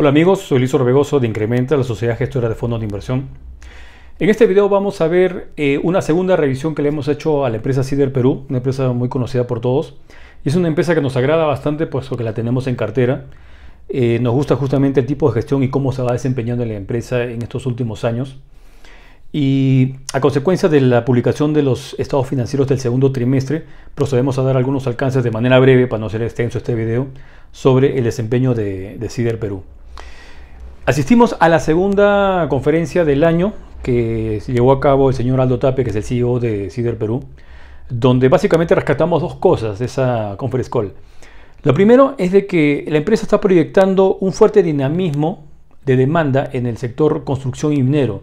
Hola amigos, soy Luis Orbegoso de Incrementa, la Sociedad Gestora de Fondos de Inversión. En este video vamos a ver eh, una segunda revisión que le hemos hecho a la empresa CIDER Perú, una empresa muy conocida por todos. Es una empresa que nos agrada bastante puesto que la tenemos en cartera. Eh, nos gusta justamente el tipo de gestión y cómo se va desempeñando la empresa en estos últimos años. Y a consecuencia de la publicación de los estados financieros del segundo trimestre, procedemos a dar algunos alcances de manera breve, para no ser extenso este video, sobre el desempeño de, de CIDER Perú. Asistimos a la segunda conferencia del año que llevó a cabo el señor Aldo Tape, que es el CEO de CIDER Perú, donde básicamente rescatamos dos cosas de esa conference call. Lo primero es de que la empresa está proyectando un fuerte dinamismo de demanda en el sector construcción y minero.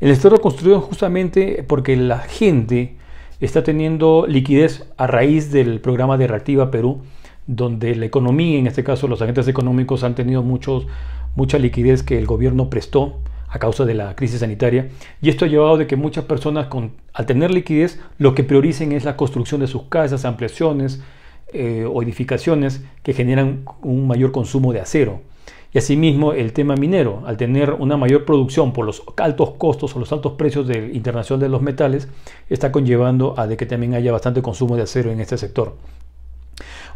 el sector construcción justamente porque la gente está teniendo liquidez a raíz del programa de Reactiva Perú, donde la economía, en este caso los agentes económicos, han tenido mucha liquidez que el gobierno prestó a causa de la crisis sanitaria. Y esto ha llevado a que muchas personas, al tener liquidez, lo que prioricen es la construcción de sus casas, ampliaciones eh, o edificaciones que generan un mayor consumo de acero. Y asimismo el tema minero, al tener una mayor producción por los altos costos o los altos precios del internacional de los metales, está conllevando a que también haya bastante consumo de acero en este sector.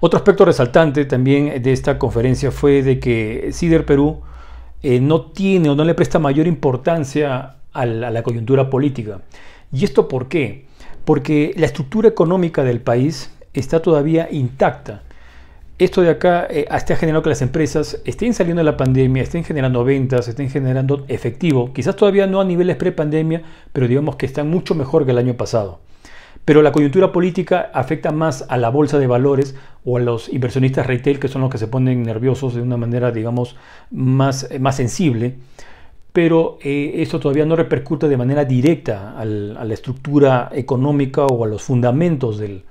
Otro aspecto resaltante también de esta conferencia fue de que CIDER Perú eh, no tiene o no le presta mayor importancia a la, coyuntura política. ¿Y esto por qué? Porque la estructura económica del país está todavía intacta esto de acá eh, hasta está generando que las empresas estén saliendo de la pandemia, estén generando ventas, estén generando efectivo, quizás todavía no a niveles pre-pandemia, pero digamos que están mucho mejor que el año pasado. Pero la coyuntura política afecta más a la bolsa de valores o a los inversionistas retail, que son los que se ponen nerviosos de una manera, digamos, más, eh, más sensible. Pero eh, eso todavía no repercute de manera directa a la estructura económica o a los fundamentos de,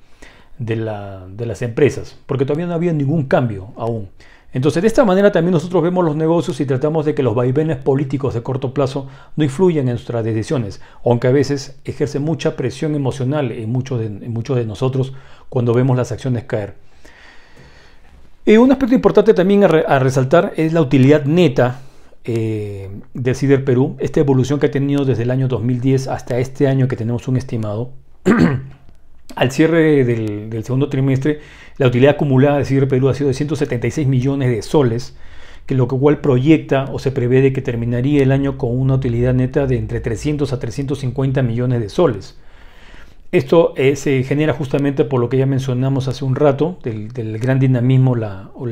las empresas, porque todavía no había ningún cambio aún. Entonces, de esta manera también nosotros vemos los negocios y tratamos de que los vaivenes políticos de corto plazo no influyan en nuestras decisiones, aunque a veces ejerce mucha presión emocional en muchos de, nosotros cuando vemos las acciones caer. Y eh, un aspecto importante también a, resaltar es la utilidad neta eh, del CIDER Perú, esta evolución que ha tenido desde el año 2010 hasta este año que tenemos un estimado. Al cierre del, segundo trimestre, la utilidad acumulada de Cierre Perú ha sido de 176 millones de soles, que lo cual proyecta o se prevé de que terminaría el año con una utilidad neta de entre 300 a 350 millones de soles. Esto eh, se genera justamente por lo que ya mencionamos hace un rato, del, gran dinamismo o,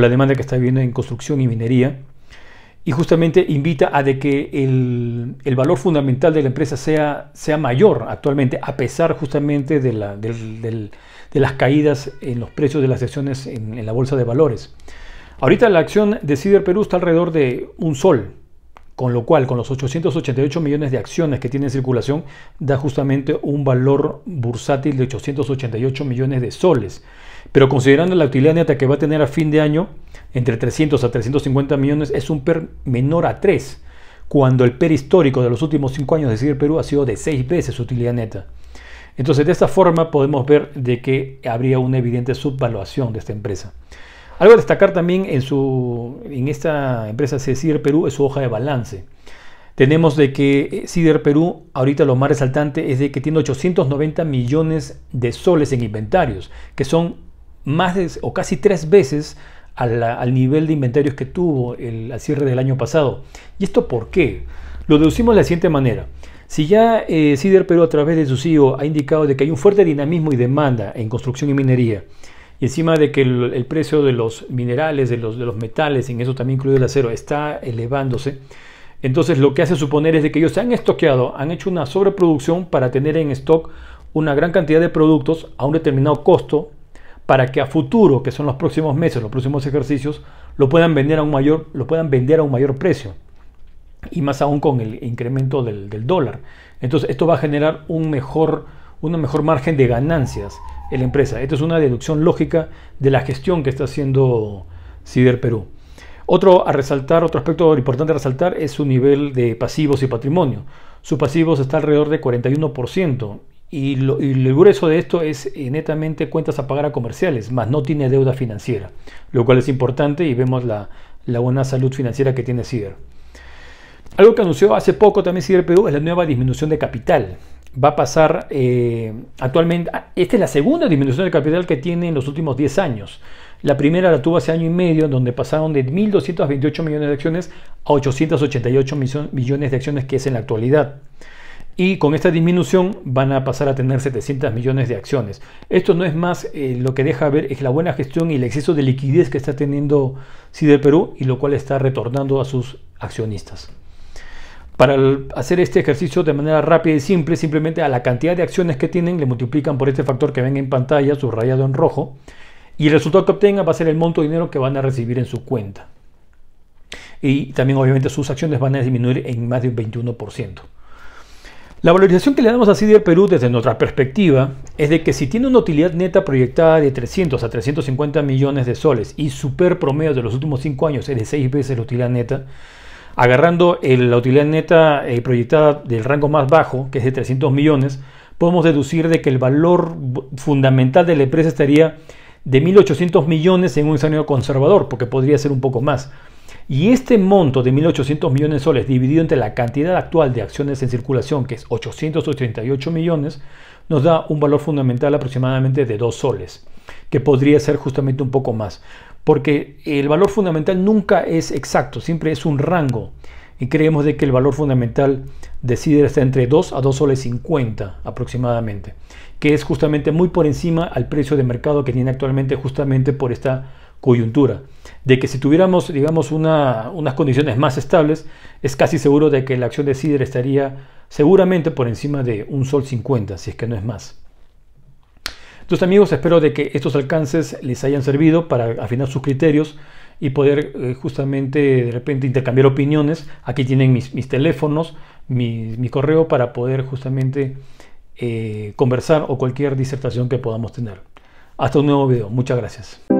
la demanda que está viviendo en construcción y minería y justamente invita a de que el, valor fundamental de la empresa sea, sea mayor actualmente, a pesar justamente de, las caídas en los precios de las acciones en, en la bolsa de valores. Ahorita la acción de Cider Perú está alrededor de un sol, con lo cual, con los 888 millones de acciones que tiene en circulación, da justamente un valor bursátil de 888 millones de soles. Pero considerando la utilidad neta que va a tener a fin de año, entre 300 a 350 millones, es un PER menor a 3, cuando el PER histórico de los últimos 5 años de Cider Perú ha sido de 6 veces su utilidad neta. Entonces, de esta forma podemos ver de que habría una evidente subvaluación de esta empresa. Algo a destacar también en, su, en esta empresa CIDER Perú es su hoja de balance. Tenemos de que eh, CIDER Perú, ahorita lo más resaltante es de que tiene 890 millones de soles en inventarios, que son más o casi tres veces al, al nivel de inventarios que tuvo el, cierre del año pasado. ¿Y esto por qué? Lo deducimos de la siguiente manera. Si ya eh, CIDER Perú a través de su CEO ha indicado de que hay un fuerte dinamismo y demanda en construcción y minería, y encima de que el, precio de los minerales, de los, de los metales, en eso también incluido el acero, está elevándose, entonces lo que hace suponer es de que ellos se han estoqueado, han hecho una sobreproducción para tener en stock una gran cantidad de productos a un determinado costo para que a futuro, que son los próximos meses, los próximos ejercicios, lo puedan vender a un mayor, lo puedan vender a un mayor precio. Y más aún con el incremento del, del dólar. Entonces esto va a generar un mejor una mejor margen de ganancias en la empresa. Esto es una deducción lógica de la gestión que está haciendo Cider Perú. Otro a resaltar, otro aspecto importante a resaltar es su nivel de pasivos y patrimonio. Sus pasivos está alrededor de 41% y, el grueso de esto es eh, netamente cuentas a pagar a comerciales, más no tiene deuda financiera, lo cual es importante y vemos la, la buena salud financiera que tiene CIDER. Algo que anunció hace poco también CIDER Perú es la nueva disminución de capital va a pasar eh, actualmente, ah, esta es la segunda disminución de capital que tiene en los últimos 10 años. La primera la tuvo hace año y medio, donde pasaron de 1.228 millones de acciones a 888 millones de acciones que es en la actualidad. Y con esta disminución van a pasar a tener 700 millones de acciones. Esto no es más eh, lo que deja ver es la buena gestión y el exceso de liquidez que está teniendo CIDE Perú y lo cual está retornando a sus accionistas. Para hacer este ejercicio de manera rápida y simple, simplemente a la cantidad de acciones que tienen le multiplican por este factor que ven en pantalla, subrayado en rojo, y el resultado que obtengan va a ser el monto de dinero que van a recibir en su cuenta. Y también obviamente sus acciones van a disminuir en más de un 21%. La valorización que le damos a CIDER Perú desde nuestra perspectiva es de que si tiene una utilidad neta proyectada de 300 a 350 millones de soles y super promedio de los últimos 5 años es de 6 veces la utilidad neta, Agarrando la utilidad neta eh, proyectada del rango más bajo, que es de 300 millones, podemos deducir de que el valor fundamental de la empresa estaría de 1.800 millones en un escenario conservador, porque podría ser un poco más. Y este monto de 1.800 millones de soles dividido entre la cantidad actual de acciones en circulación, que es 888 millones, nos da un valor fundamental aproximadamente de 2 soles, que podría ser justamente un poco más porque el valor fundamental nunca es exacto, siempre es un rango. Y creemos de que el valor fundamental de CIDER está entre 2 a 2 soles 50 aproximadamente, que es justamente muy por encima al precio de mercado que tiene actualmente justamente por esta coyuntura. De que si tuviéramos, digamos, unas condiciones más estables, es casi seguro de que la acción de CIDER estaría seguramente por encima de un sol 50, si es que no es más. Entonces amigos, espero de que estos alcances les hayan servido para afinar sus criterios y poder eh, justamente de repente intercambiar opiniones. Aquí tienen mis, teléfonos, mi, correo para poder justamente eh, conversar o cualquier disertación que podamos tener. Hasta un nuevo video. Muchas gracias.